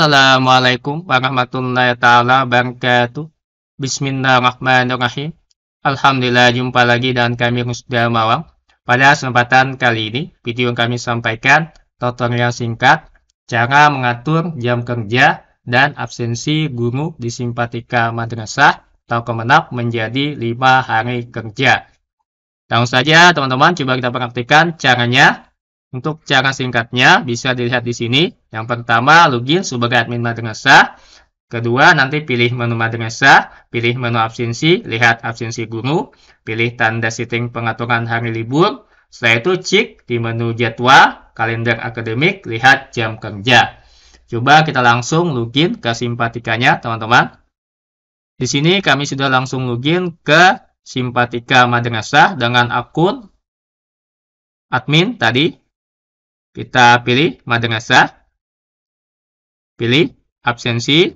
Assalamualaikum warahmatullahi taala wabarakatuh. Bismillahirrahmanirrahim. Alhamdulillah jumpa lagi dan kami sudah Mawang. Pada kesempatan kali ini, video yang kami sampaikan tutorial singkat cara mengatur jam kerja dan absensi guru di simpatika madrasah atau kemenak menjadi 5 hari kerja. Langsung saja teman-teman coba kita praktikkan caranya. Untuk cara singkatnya bisa dilihat di sini. Yang pertama, login sebagai admin madrasah. Kedua, nanti pilih menu madrasah, pilih menu absensi, lihat absensi guru, pilih tanda setting pengaturan hari libur. Setelah itu cek di menu jadwal, kalender akademik, lihat jam kerja. Coba kita langsung login ke simpatikanya, teman-teman. Di sini kami sudah langsung login ke simpatika madrasah dengan akun admin tadi kita pilih madrasah. Pilih absensi.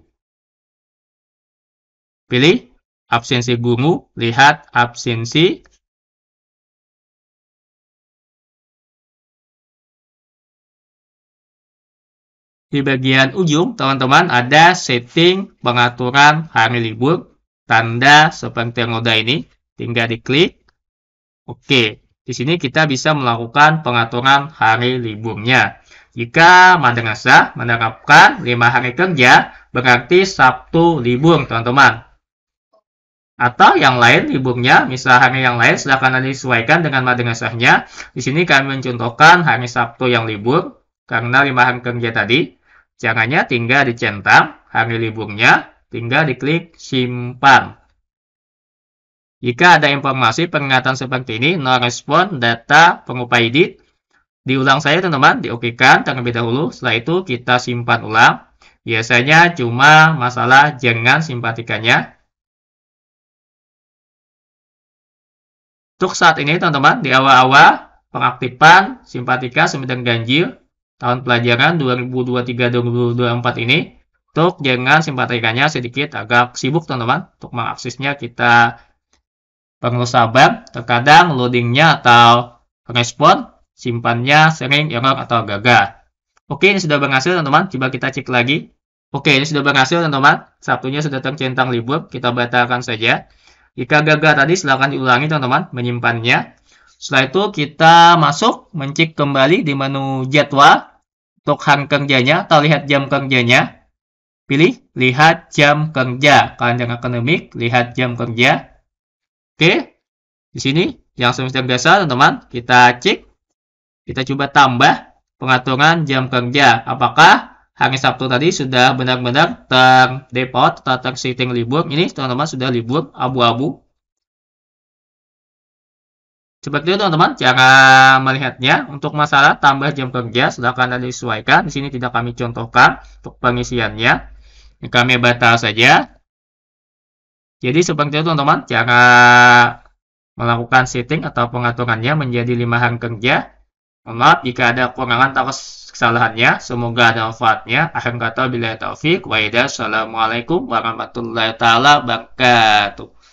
Pilih absensi guru. Lihat absensi. Di bagian ujung, teman-teman, ada setting pengaturan hari libur. Tanda seperti yang roda ini. Tinggal diklik. Oke. Okay. Di sini kita bisa melakukan pengaturan hari liburnya. Jika madrasah menerapkan lima hari kerja, berarti Sabtu libur, teman-teman. Atau yang lain liburnya, misal hari yang lain, silahkan Anda disesuaikan dengan madrasahnya. Di sini kami mencontohkan hari Sabtu yang libur, karena lima hari kerja tadi. Caranya tinggal dicentang, hari liburnya, tinggal diklik simpan. Jika ada informasi pengingatan seperti ini, no respon data pengupa ID. Diulang saya teman-teman, diokekan terlebih dahulu. Setelah itu kita simpan ulang. Biasanya cuma masalah jangan simpatikannya. Untuk saat ini teman-teman, di awal-awal pengaktifan simpatika semedang ganjil tahun pelajaran 2023-2024 ini. Untuk jangan simpatikannya sedikit agak sibuk teman-teman. Untuk mengaksesnya kita perlu sabar, terkadang loadingnya atau respon simpannya sering error atau gagal. Oke, ini sudah berhasil teman-teman. Coba kita cek lagi. Oke, ini sudah berhasil teman-teman. Sabtunya sudah tercentang libur. Kita batalkan saja. Jika gagal tadi, silahkan diulangi teman-teman menyimpannya. Setelah itu kita masuk, mencik kembali di menu jadwal untuk hang kerjanya atau lihat jam kerjanya. Pilih lihat jam kerja, kalender akademik, lihat jam kerja. Oke, di sini yang semester biasa teman-teman kita cek, kita coba tambah pengaturan jam kerja. Apakah hari Sabtu tadi sudah benar-benar terdepot atau tersetting libur? Ini teman-teman sudah libur abu-abu. Seperti itu teman-teman cara melihatnya untuk masalah tambah jam kerja silahkan disesuaikan. Di sini tidak kami contohkan untuk pengisiannya. Ini kami batal saja jadi seperti itu teman-teman, cara melakukan setting atau pengaturannya menjadi lima hari kerja. maaf jika ada kekurangan atau kesalahannya. Semoga ada manfaatnya. Akhir kata bila taufik. Waalaikumsalam Assalamualaikum warahmatullahi taala wabarakatuh.